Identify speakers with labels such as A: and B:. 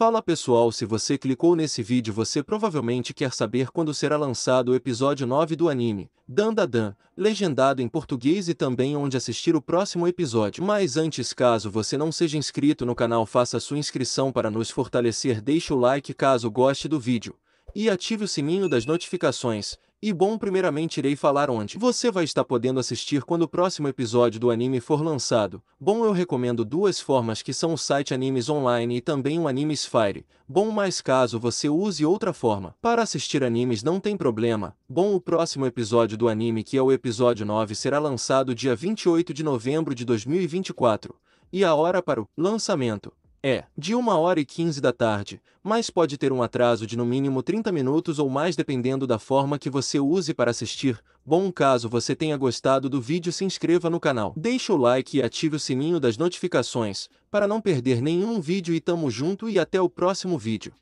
A: Fala pessoal, se você clicou nesse vídeo você provavelmente quer saber quando será lançado o episódio 9 do anime, Dandadan, legendado em português e também onde assistir o próximo episódio. Mas antes caso você não seja inscrito no canal faça sua inscrição para nos fortalecer deixe o like caso goste do vídeo, e ative o sininho das notificações, e bom, primeiramente irei falar onde você vai estar podendo assistir quando o próximo episódio do anime for lançado. Bom, eu recomendo duas formas que são o site Animes Online e também o Animes Fire. Bom, mas caso você use outra forma para assistir animes não tem problema. Bom, o próximo episódio do anime, que é o episódio 9, será lançado dia 28 de novembro de 2024. E a hora para o lançamento é de 1 hora e 15 da tarde, mas pode ter um atraso de no mínimo 30 minutos ou mais dependendo da forma que você use para assistir. Bom, caso você tenha gostado do vídeo, se inscreva no canal. Deixe o like e ative o sininho das notificações, para não perder nenhum vídeo e tamo junto e até o próximo vídeo.